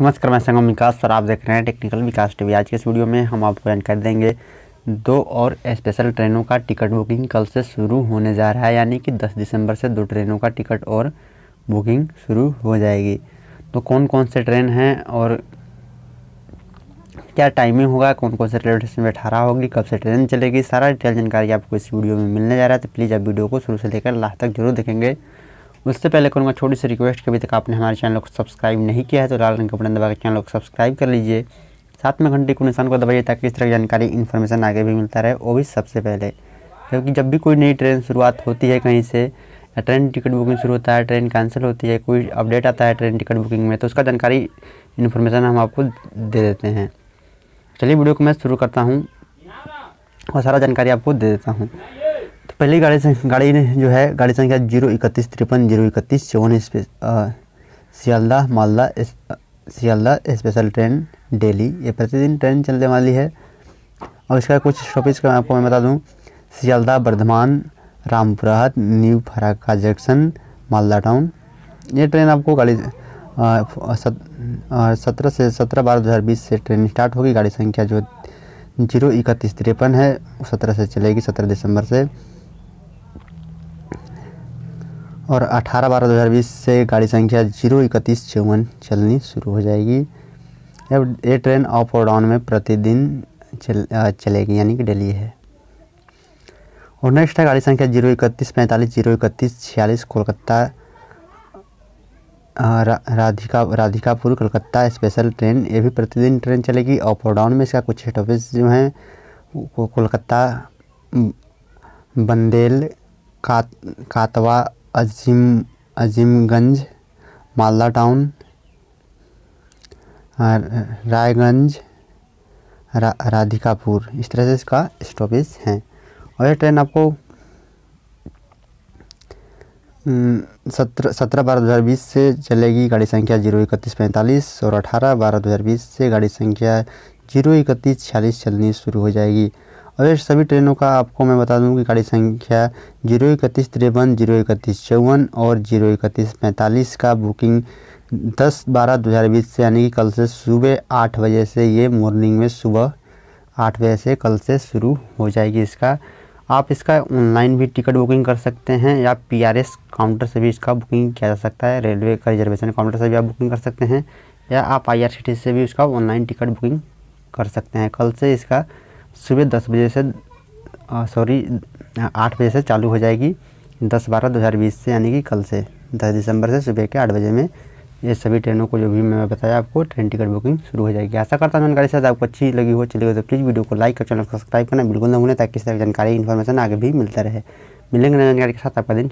नमस्कार मैं संगम विकास सर आप देख रहे हैं टेक्निकल विकास टीवी आज के इस वीडियो में हम आपको जानकारी देंगे दो और स्पेशल ट्रेनों का टिकट बुकिंग कल से शुरू होने जा रहा है यानी कि 10 दिसंबर से दो ट्रेनों का टिकट और बुकिंग शुरू हो जाएगी तो कौन कौन से ट्रेन हैं और क्या टाइमिंग होगा कौन कौन से रेलवे स्टेशन पर ठहरा होगी कब से ट्रेन चलेगी सारा डिटेल जानकारी आपको इस वीडियो में मिलने जा रहा है तो प्लीज़ आप वीडियो को शुरू से लेकर लास्ट तक जरूर देखेंगे उससे पहले करूँगा छोटी सी रिक्वेस्ट कि अभी तक आपने हमारे चैनल को सब्सक्राइब नहीं किया है तो लाल रंग का बटन दबाकर चैनल को सब्सक्राइब कर लीजिए साथ में घंटे को निशान को दबाइए ताकि इस तरह की जानकारी इन्फॉर्मेशन आगे भी मिलता रहे वो भी सबसे पहले क्योंकि जब भी कोई नई ट्रेन शुरुआत होती है कहीं से या ट्रेन टिकट बुकिंग शुरू होता है ट्रेन कैंसिल होती है कोई अपडेट आता है ट्रेन टिकट बुकिंग में तो उसका जानकारी इन्फॉर्मेशन हम आपको दे देते हैं चलिए वीडियो को मैं शुरू करता हूँ और सारा जानकारी आपको दे देता हूँ पहली गाड़ी से गाड़ी जो है गाड़ी संख्या जीरो इकतीस तिरपन जीरो इकतीस चौवन Sealdah Malda Sealdah special train daily ये प्रतिदिन ट्रेन चलने वाली है और इसका कुछ स्टॉपेज का आपको मैं बता दूँ Sealdah Bardhaman Rampurhat new Farakka junction Malda town ये ट्रेन आपको गाड़ी सत्रह से सत्रह बारह दो हज़ार बीस से ट्रेन स्टार्ट होगी गाड़ी संख्या जो जीरो इकतीस तिरपन है सत्रह से चलेगी सत्रह दिसंबर से और 18 बारह 2020 से गाड़ी संख्या जीरो इकतीस चौवन चलनी शुरू हो जाएगी अब ये ट्रेन ऑफ और डाउन में प्रतिदिन चल चलेगी यानी कि डेली है और नेक्स्ट है गाड़ी संख्या जीरो इकतीस पैंतालीस जीरो इकतीस छियालीस कोलकाता रा, राधिका राधिकापुर कोलकाता स्पेशल ट्रेन ये भी प्रतिदिन ट्रेन चलेगी अप और डाउन में इसका कुछ स्टॉपेज जो हैं कोलकाता बंदेल का कातवा अजीम अजीमगंज मालदा टाउन रायगंज रा, राधिकापुर इस तरह से इसका स्टॉपेज हैं और यह ट्रेन आपको सत्रह सत्रह बारह दो हज़ार बीस से चलेगी गाड़ी संख्या जीरो इकतीस पैंतालीस और अठारह बारह दो हज़ार बीस से गाड़ी संख्या जीरो इकतीस छियालीस चलनी शुरू हो जाएगी अवश्य सभी ट्रेनों का आपको मैं बता दूं कि गाड़ी संख्या जीरो इकतीस तिरपन जीरो इकतीस चौवन और जीरो इकतीस पैंतालीस का बुकिंग दस बारह दो हज़ार बीस से यानी कि कल से सुबह आठ बजे से ये मॉर्निंग में सुबह आठ बजे से कल से शुरू हो जाएगी इसका आप इसका ऑनलाइन भी टिकट बुकिंग कर सकते हैं या पीआरएस काउंटर से भी इसका बुकिंग किया जा सकता है रेलवे का रिजर्वेशन काउंटर से भी आप बुकिंग कर सकते हैं या आप आईआरसीटीसी से भी उसका ऑनलाइन टिकट बुकिंग कर सकते हैं कल से इसका सुबह दस बजे से सॉरी आठ बजे से चालू हो जाएगी दस बारह दो हज़ार बीस से यानी कि कल से दस दिसंबर से सुबह के आठ बजे में ये सभी ट्रेनों को जो भी मैं बताया आपको ट्रेन टिकट बुकिंग शुरू हो जाएगी ऐसा करता हूँ जानकारी शायद आपको अच्छी लगी हो चली गई तो प्लीज़ वीडियो को लाइक और चैनल को सब्सक्राइब करना बिल्कुल ना होने ताकि इस तरह की जानकारी इन्फॉर्मेशन आगे भी मिलता रहे मिलेंगे नई जानकारी के साथ आपका दिन